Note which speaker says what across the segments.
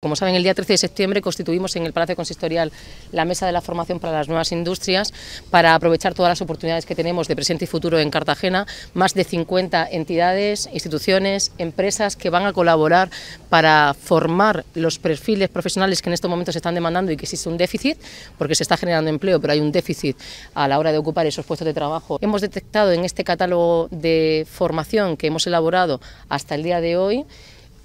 Speaker 1: Como saben, el día 13 de septiembre constituimos en el Palacio Consistorial la Mesa de la Formación para las Nuevas Industrias para aprovechar todas las oportunidades que tenemos de presente y futuro en Cartagena. Más de 50 entidades, instituciones, empresas que van a colaborar para formar los perfiles profesionales que en estos momentos se están demandando y que existe un déficit, porque se está generando empleo, pero hay un déficit a la hora de ocupar esos puestos de trabajo. Hemos detectado en este catálogo de formación que hemos elaborado hasta el día de hoy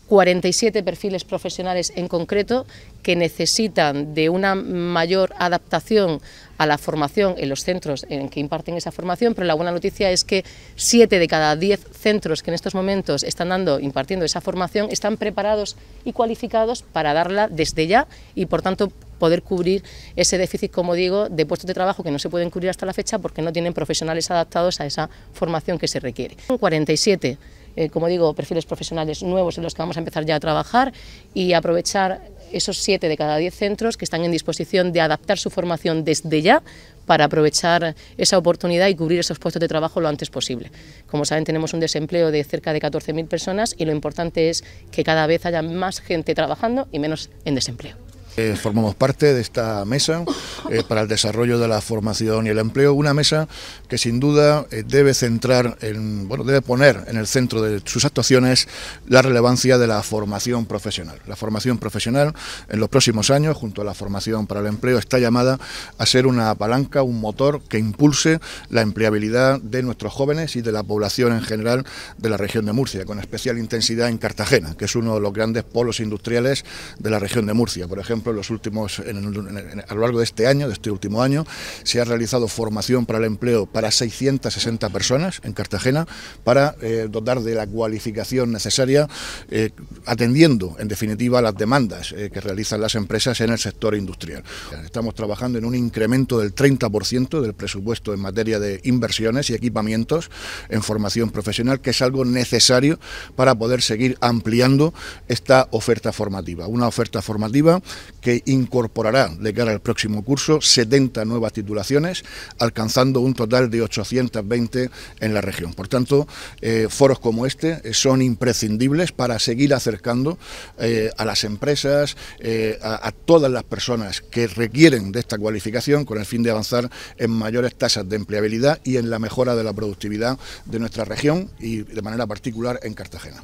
Speaker 1: 47 perfiles profesionales en concreto que necesitan de una mayor adaptación a la formación en los centros en que imparten esa formación, pero la buena noticia es que 7 de cada 10 centros que en estos momentos están dando, impartiendo esa formación, están preparados y cualificados para darla desde ya y por tanto poder cubrir ese déficit, como digo, de puestos de trabajo que no se pueden cubrir hasta la fecha porque no tienen profesionales adaptados a esa formación que se requiere. 47 eh, como digo, perfiles profesionales nuevos en los que vamos a empezar ya a trabajar y aprovechar esos siete de cada diez centros que están en disposición de adaptar su formación desde ya para aprovechar esa oportunidad y cubrir esos puestos de trabajo lo antes posible. Como saben, tenemos un desempleo de cerca de 14.000 personas y lo importante es que cada vez haya más gente trabajando y menos en desempleo.
Speaker 2: Eh, formamos parte de esta mesa eh, para el desarrollo de la formación y el empleo, una mesa que sin duda eh, debe centrar, en, bueno, debe poner en el centro de sus actuaciones la relevancia de la formación profesional. La formación profesional en los próximos años, junto a la formación para el empleo, está llamada a ser una palanca, un motor que impulse la empleabilidad de nuestros jóvenes y de la población en general de la región de Murcia, con especial intensidad en Cartagena, que es uno de los grandes polos industriales de la región de Murcia, por ejemplo ejemplo, los últimos, a lo largo de este año, de este último año, se ha realizado formación para el empleo para 660 personas en Cartagena para eh, dotar de la cualificación necesaria, eh, atendiendo en definitiva las demandas eh, que realizan las empresas en el sector industrial. Estamos trabajando en un incremento del 30% del presupuesto en materia de inversiones y equipamientos en formación profesional, que es algo necesario para poder seguir ampliando esta oferta formativa. Una oferta formativa que incorporará de cara al próximo curso 70 nuevas titulaciones, alcanzando un total de 820 en la región. Por tanto, eh, foros como este eh, son imprescindibles para seguir acercando eh, a las empresas, a todas las personas que requieren de esta cualificación con el fin de avanzar en mayores tasas de empleabilidad y en la mejora de la productividad de nuestra región y de manera particular en Cartagena.